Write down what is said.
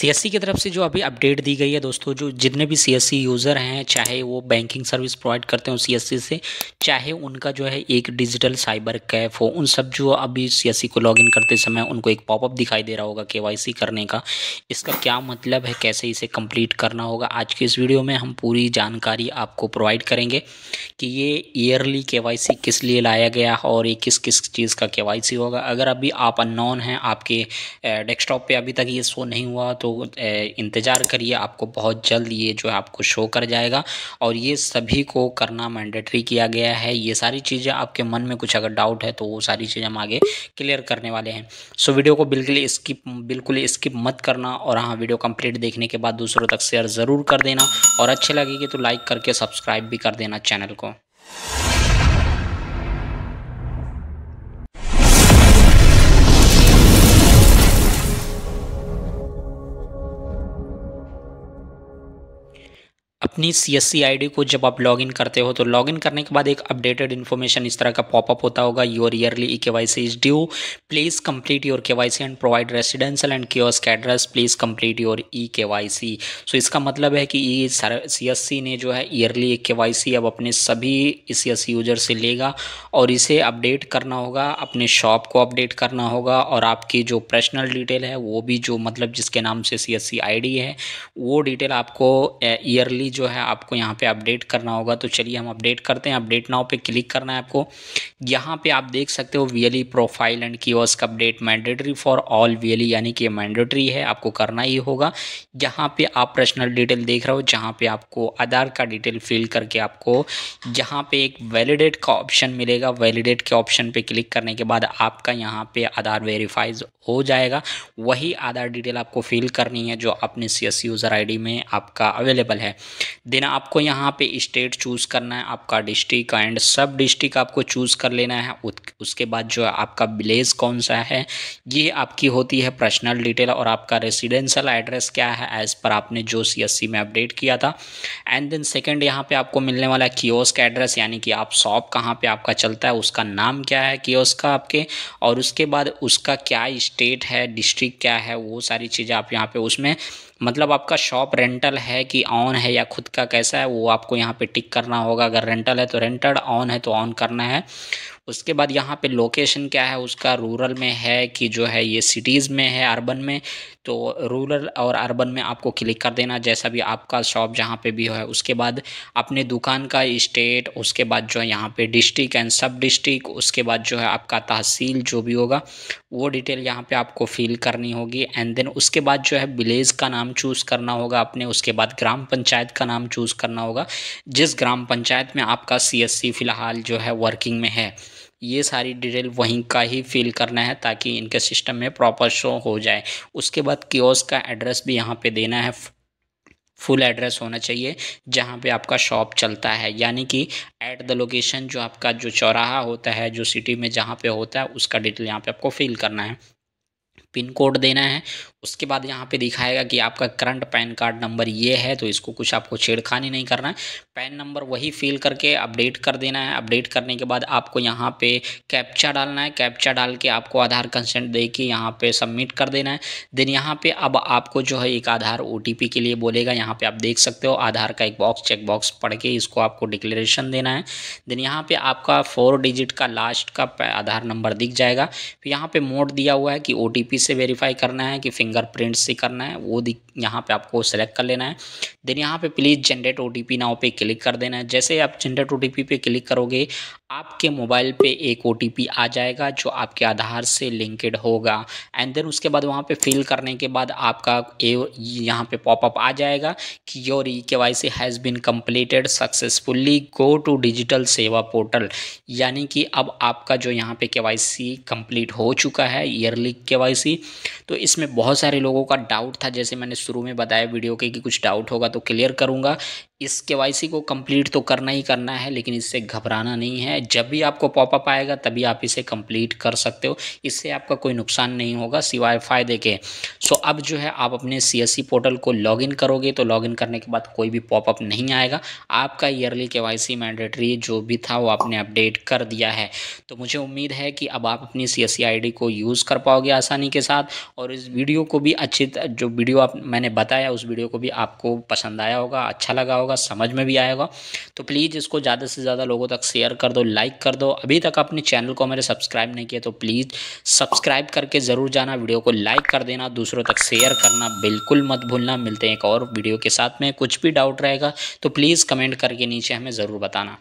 CSC की तरफ से जो अभी अपडेट दी गई है दोस्तों जो जितने भी सीएससी यूज़र हैं चाहे वो बैंकिंग सर्विस प्रोवाइड करते हो सीएससी से चाहे उनका जो है एक डिजिटल साइबर कैफ हो उन सब जो अभी सीएससी को लॉगिन करते समय उनको एक पॉपअप दिखाई दे रहा होगा केवाईसी करने का इसका क्या मतलब है कैसे इसे कम्प्लीट करना होगा आज के इस वीडियो में हम पूरी जानकारी आपको प्रोवाइड करेंगे कि ये ईयरली के किस लिए लाया गया और ये किस किस चीज़ का के होगा अगर अभी आप अनॉन हैं आपके डेस्कटॉप पर अभी तक ये शो नहीं हुआ तो तो, इंतज़ार करिए आपको बहुत जल्द ये जो है आपको शो कर जाएगा और ये सभी को करना मैंडेटरी किया गया है ये सारी चीज़ें आपके मन में कुछ अगर डाउट है तो वो सारी चीज़ें हम आगे क्लियर करने वाले हैं सो वीडियो को बिल्कुल स्किप बिल्कुल स्किप मत करना और हाँ वीडियो कम्प्लीट देखने के बाद दूसरों तक शेयर ज़रूर कर देना और अच्छे लगेगी तो लाइक करके सब्सक्राइब भी कर देना चैनल को अपनी C S C I D को जब आप लॉगिन करते हो तो लॉगिन करने के बाद एक अपडेटेड इन्फॉर्मेशन इस तरह का पॉपअप होता होगा your yearly E K Y C is due please complete your K Y C and provide residential and के address please complete your E K Y सी सो इसका मतलब है कि ई सी एस सी ने जो है ईयरली के वाई सी अब अपने सभी ई सी एस सी यूजर से लेगा और इसे अपडेट करना होगा अपने शॉप को अपडेट करना होगा और आपकी जो पर्सनल डिटेल है वो भी जो मतलब जिसके नाम से C S C I D है वो डिटेल आपको ईयरली ही जो है आपको यहाँ पे अपडेट करना होगा तो चलिए हम अपडेट करते हैं अपडेट नाव पे क्लिक करना है आपको यहाँ पे आप देख सकते हो वीएलई प्रोफाइल एंड की kiosk update mandatory for all VLE यानी कि मैंडेटरी है आपको करना ही होगा यहाँ पे आप पर्सनल डिटेल देख रहे हो जहाँ पे आपको आधार का डिटेल फिल करके आपको यहाँ पे एक वैलिडेट का ऑप्शन मिलेगा वैलिडेट के ऑप्शन पर क्लिक करने के बाद आपका यहाँ पे आधार वेरीफाइज हो जाएगा वही आधार डिटेल आपको फिल करनी है जो अपने सी यूज़र आई में आपका अवेलेबल है देन आपको यहाँ पे स्टेट चूज़ करना है आपका डिस्ट्रिक्ट एंड सब डिस्ट्रिक्ट आपको चूज़ कर लेना है उसके बाद जो है आपका विलेज कौन सा है ये आपकी होती है पर्सनल डिटेल और आपका रेसिडेंशल एड्रेस क्या है एज़ पर आपने जो सी में अपडेट किया था एंड देन सेकेंड यहाँ पर आपको मिलने वाला है का एड्रेस यानी कि आप शॉप कहाँ पर आपका चलता है उसका नाम क्या है कियोस्क का आपके और उसके बाद उसका क्या स्टेट है डिस्ट्रिक्ट क्या है वो सारी चीज़ें आप यहाँ पे उसमें मतलब आपका शॉप रेंटल है कि ऑन है या खुद का कैसा है वो आपको यहाँ पे टिक करना होगा अगर रेंटल है तो रेंटेड ऑन है तो ऑन करना है उसके बाद यहाँ पे लोकेशन क्या है उसका रूरल में है कि जो है ये सिटीज़ में है अर्बन में तो रूरल और अर्बन में आपको क्लिक कर देना जैसा भी आपका शॉप जहाँ पे भी हो उसके बाद अपने दुकान का स्टेट उसके बाद जो है यहाँ पे डिस्ट्रिक्ट एंड सब डिस्ट्रिक्ट उसके बाद जो है आपका तहसील जो भी होगा वो डिटेल यहाँ पे आपको फिल करनी होगी एंड देन उसके बाद जो है विलेज का नाम चूज़ करना होगा अपने उसके बाद ग्राम पंचायत का नाम चूज़ करना होगा जिस ग्राम पंचायत में आपका सी फ़िलहाल जो है वर्किंग में है ये सारी डिटेल वहीं का ही फिल करना है ताकि इनके सिस्टम में प्रॉपर शो हो जाए उसके बाद क्योस का एड्रेस भी यहाँ पे देना है फुल एड्रेस होना चाहिए जहाँ पे आपका शॉप चलता है यानी कि एट द लोकेशन जो आपका जो चौराहा होता है जो सिटी में जहाँ पे होता है उसका डिटेल यहाँ पे आपको फिल करना है पिन कोड देना है उसके बाद यहाँ पे दिखाएगा कि आपका करंट पैन कार्ड नंबर ये है तो इसको कुछ आपको छेड़खानी नहीं करना है पैन नंबर वही फिल करके अपडेट कर देना है अपडेट करने के बाद आपको यहाँ पे कैप्चा डालना है कैप्चा डाल के आपको आधार कंसेंट दे के यहाँ पे सबमिट कर देना है देन यहाँ पे अब आपको जो है एक आधार ओ के लिए बोलेगा यहाँ पर आप देख सकते हो आधार का एक बॉक्स चेक बॉक्स पढ़ के इसको आपको डिक्लेरेशन देना है देन यहाँ पर आपका फोर डिजिट का लास्ट का आधार नंबर दिख जाएगा फिर यहाँ पर मोड दिया हुआ है कि ओ से वेरीफाई करना है कि फिंग फिंगरप्रिंट से करना है वो दिख यहाँ पे आपको सेलेक्ट कर लेना है देन यहाँ पे प्लीज़ जनरेट ओ नाउ पे क्लिक कर देना है जैसे आप जनरेट ओ पे क्लिक करोगे आपके मोबाइल पे एक ओ आ जाएगा जो आपके आधार से लिंकड होगा एंड देन उसके बाद वहाँ पे फिल करने के बाद आपका ए यहाँ पे पॉपअप आ जाएगा कि your E K Y C has been completed successfully go to digital Seva portal यानी कि अब आपका जो यहाँ पे के वाई सी कम्प्लीट हो चुका है ईयरली के वाई सी तो इसमें बहुत सारे लोगों का डाउट था जैसे मैंने शुरू में बताया वीडियो के कि कुछ डाउट होगा तो क्लियर करूँगा इस के को कंप्लीट तो करना ही करना है लेकिन इससे घबराना नहीं है जब भी आपको पॉपअप आएगा तभी आप इसे कंप्लीट कर सकते हो इससे आपका कोई नुकसान नहीं होगा सिवाय फ़ायदे के सो अब जो है आप अपने सी पोर्टल e को लॉगिन करोगे तो लॉगिन करने के बाद कोई भी पॉपअप नहीं आएगा आपका ईयरली के वाई सी मैंडेटरी जो भी था वो आपने अपडेट कर दिया है तो मुझे उम्मीद है कि अब आप अपनी सी एस e को यूज़ कर पाओगे आसानी के साथ और इस वीडियो को भी अच्छी जो वीडियो आप मैंने बताया उस वीडियो को भी आपको पसंद आया होगा अच्छा लगा होगा होगा समझ में भी आएगा तो प्लीज़ इसको ज़्यादा से ज़्यादा लोगों तक शेयर कर दो लाइक कर दो अभी तक अपने चैनल को मेरे सब्सक्राइब नहीं किया तो प्लीज़ सब्सक्राइब करके ज़रूर जाना वीडियो को लाइक कर देना दूसरों तक शेयर करना बिल्कुल मत भूलना मिलते हैं एक और वीडियो के साथ में कुछ भी डाउट रहेगा तो प्लीज़ कमेंट करके नीचे हमें ज़रूर बताना